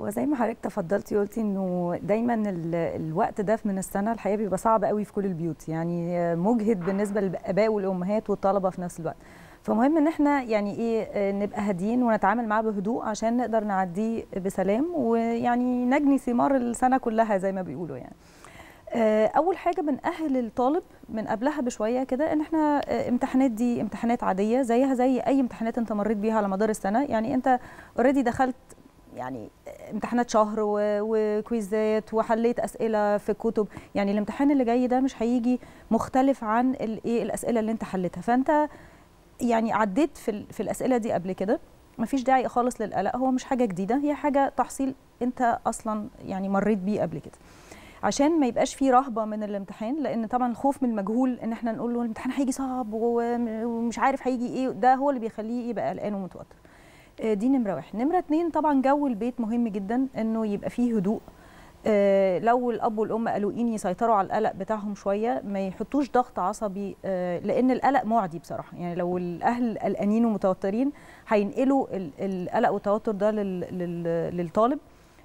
وزي ما حضرتك تفضلتي قلتي انه دايما الوقت ده من السنه الحقيقه بيبقى صعب قوي في كل البيوت يعني مجهد بالنسبه للاباء والامهات والطلبه في نفس الوقت فمهم ان احنا يعني ايه آه، نبقى هاديين ونتعامل معاه بهدوء عشان نقدر نعديه بسلام ويعني نجني ثمار السنه كلها زي ما بيقولوا يعني آه، اول حاجه بنأهل الطالب من قبلها بشويه كده ان احنا آه، امتحانات دي امتحانات عاديه زيها زي اي امتحانات انت مريت بيها على مدار السنه يعني انت اوريدي دخلت يعني آه، امتحانات شهر وكويزات وحليت اسئله في كتب يعني الامتحان اللي جاي ده مش هيجي مختلف عن الايه الاسئله اللي انت حليتها فانت يعني عديت في, في الاسئله دي قبل كده مفيش داعي خالص للقلق هو مش حاجه جديده هي حاجه تحصيل انت اصلا يعني مريت بيه قبل كده عشان ما يبقاش فيه رهبه من الامتحان لان طبعا الخوف من المجهول ان احنا نقول له الامتحان هيجي صعب ومش عارف هيجي ايه ده هو اللي بيخليه يبقى قلقان ومتوتر آه، دي نمره واحد نمره اتنين طبعا جو البيت مهم جدا انه يبقى فيه هدوء آه، لو الاب والام قلقين يسيطروا على القلق بتاعهم شويه ما يحطوش ضغط عصبي آه، لان القلق معدي بصراحه يعني لو الاهل قلقانين ومتوترين هينقلوا القلق والتوتر ده للطالب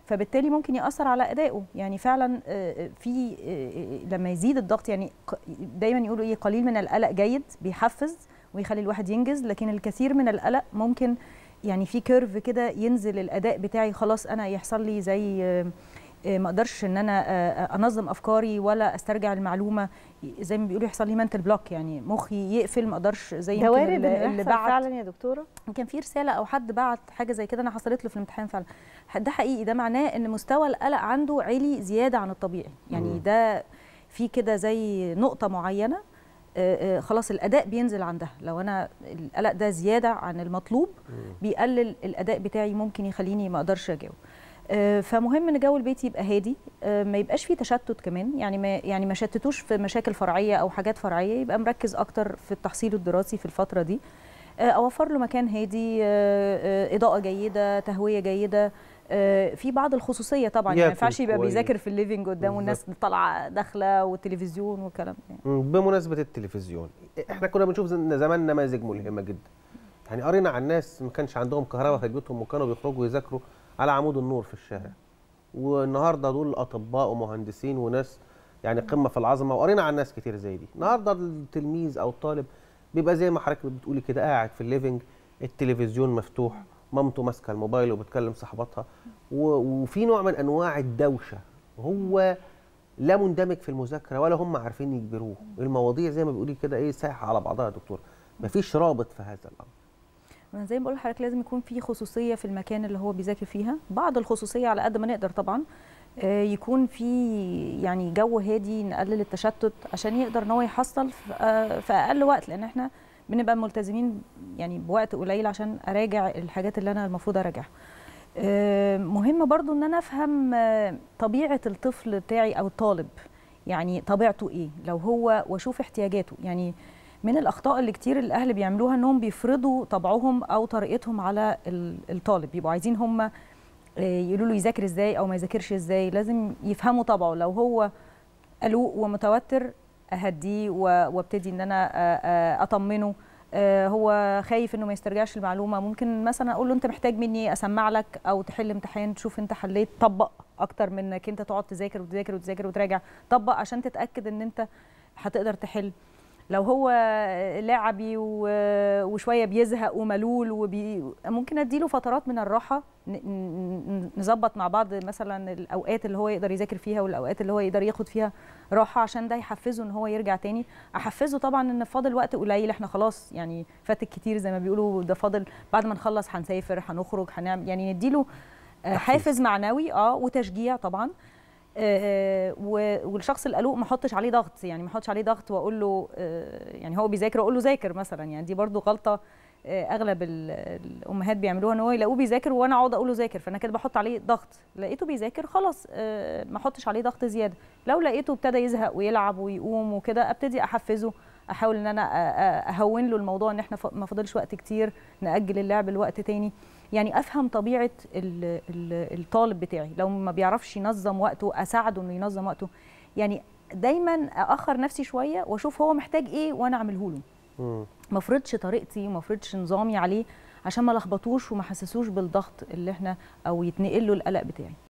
فبالتالي ممكن ياثر على ادائه يعني فعلا في لما يزيد الضغط يعني دايما يقولوا ايه قليل من القلق جيد بيحفز ويخلي الواحد ينجز لكن الكثير من القلق ممكن يعني في كيرف كده ينزل الاداء بتاعي خلاص انا يحصل لي زي آه، ما اقدرش ان انا آه، آه، انظم افكاري ولا استرجع المعلومه زي ما بيقولوا يحصل لي منتل بلوك يعني مخي يقفل ما اقدرش زي ده وارد اللي بعت فعلا يا دكتوره كان في رساله او حد بعت حاجه زي كده انا حصلت له في الامتحان فعلا ده حقيقي ده معناه ان مستوى القلق عنده عالي زياده عن الطبيعي يعني ده في كده زي نقطه معينه آه، آه، خلاص الاداء بينزل عندها لو انا القلق ده زياده عن المطلوب بيقلل الاداء بتاعي ممكن يخليني ما اقدرش اجاوب آه، فمهم ان جو البيت يبقى هادي ما يبقاش فيه تشتت كمان يعني ما يعني ما شتتوش في مشاكل فرعيه او حاجات فرعيه يبقى مركز اكتر في التحصيل الدراسي في الفتره دي اوفر له مكان هادي اضاءه جيده تهويه جيده آه، في بعض الخصوصيه طبعا يعني ما ينفعش يبقى بيذاكر في الليفينج قدامه الناس طالعه داخله والتلفزيون والكلام ده بمناسبه التلفزيون احنا كنا بنشوف زمان نماذج ملهمه جدا يعني قرينا عن ناس ما كانش عندهم كهرباء في بيوتهم وكانوا بيخرجوا يذاكروا على عمود النور في الشارع والنهارده دول اطباء ومهندسين وناس يعني قمه في العظمه وقرينا عن ناس كتير زي دي النهارده التلميذ او الطالب بيبقى زي ما حضرتك بتقولي كده قاعد في الليفينج التلفزيون مفتوح مامته ماسكه الموبايل وبتكلم صاحباتها وفي نوع من انواع الدوشه هو لا مندمج في المذاكره ولا هم عارفين يجبروه المواضيع زي ما بيقولي كده ايه سايحه على بعضها يا دكتور مفيش رابط في هذا الامر زي ما بقول لحضرتك لازم يكون في خصوصيه في المكان اللي هو بيذاكر فيها بعض الخصوصيه على قد ما نقدر طبعا آه، يكون في يعني جو هادي نقلل التشتت عشان يقدر ان هو يحصل في آه، اقل وقت لان احنا بنبقى ملتزمين يعني بوقت قليل عشان اراجع الحاجات اللي انا المفروض اراجعها آه، مهم برضو ان انا افهم آه، طبيعه الطفل بتاعي او الطالب يعني طبيعته ايه لو هو واشوف احتياجاته يعني من الاخطاء اللي كتير الاهل بيعملوها انهم بيفرضوا طبعهم او طريقتهم على الطالب بيبقوا عايزين هم آه، يقولوا له يذاكر ازاي او ما يذاكرش ازاي لازم يفهموا طبعه لو هو قلوق ومتوتر اهديه وابتدي ان انا آه، آه، اطمنه آه، هو خايف انه ما يسترجعش المعلومه ممكن مثلا اقول له انت محتاج مني اسمع لك او تحل امتحان تشوف انت حليت طبق اكتر من انك انت تقعد تذاكر وتذاكر وتذاكر وتراجع طبق عشان تتاكد ان انت هتقدر تحل لو هو لعبي وشويه بيزهق وملول وبي... ممكن اديله فترات من الراحه نظبط مع بعض مثلا الاوقات اللي هو يقدر يذاكر فيها والاوقات اللي هو يقدر ياخد فيها راحه عشان ده يحفزه ان هو يرجع تاني احفزه طبعا ان فاضل وقت قليل احنا خلاص يعني فات كتير زي ما بيقولوا ده فاضل بعد ما نخلص هنسافر هنخرج هنعمل يعني نديله آه، حافز معنوي اه وتشجيع طبعا آه، آه، والشخص القلوق ما احطش عليه ضغط يعني ما احطش عليه ضغط واقول له آه، يعني هو بيذاكر اقول له ذاكر مثلا يعني دي برضو غلطه اغلب الامهات بيعملوها ان هو يلاقوه بيذاكر وانا اقعد اقول له ذاكر فانا كده بحط عليه ضغط لقيته بيذاكر خلاص ما احطش عليه ضغط زياده لو لقيته ابتدى يزهق ويلعب ويقوم وكده ابتدي احفزه احاول ان انا اهون له الموضوع ان احنا ما فاضلش وقت كتير ناجل اللعب لوقت تاني يعني افهم طبيعه الطالب بتاعي لو ما بيعرفش ينظم وقته اساعده انه ينظم وقته يعني دايما اخر نفسي شويه واشوف هو محتاج ايه وانا اعمله له ما افرضش طريقتي وما افرضش نظامي عليه عشان ما لخبطوش وما حسسوش بالضغط اللي احنا او يتنقل له القلق بتاعي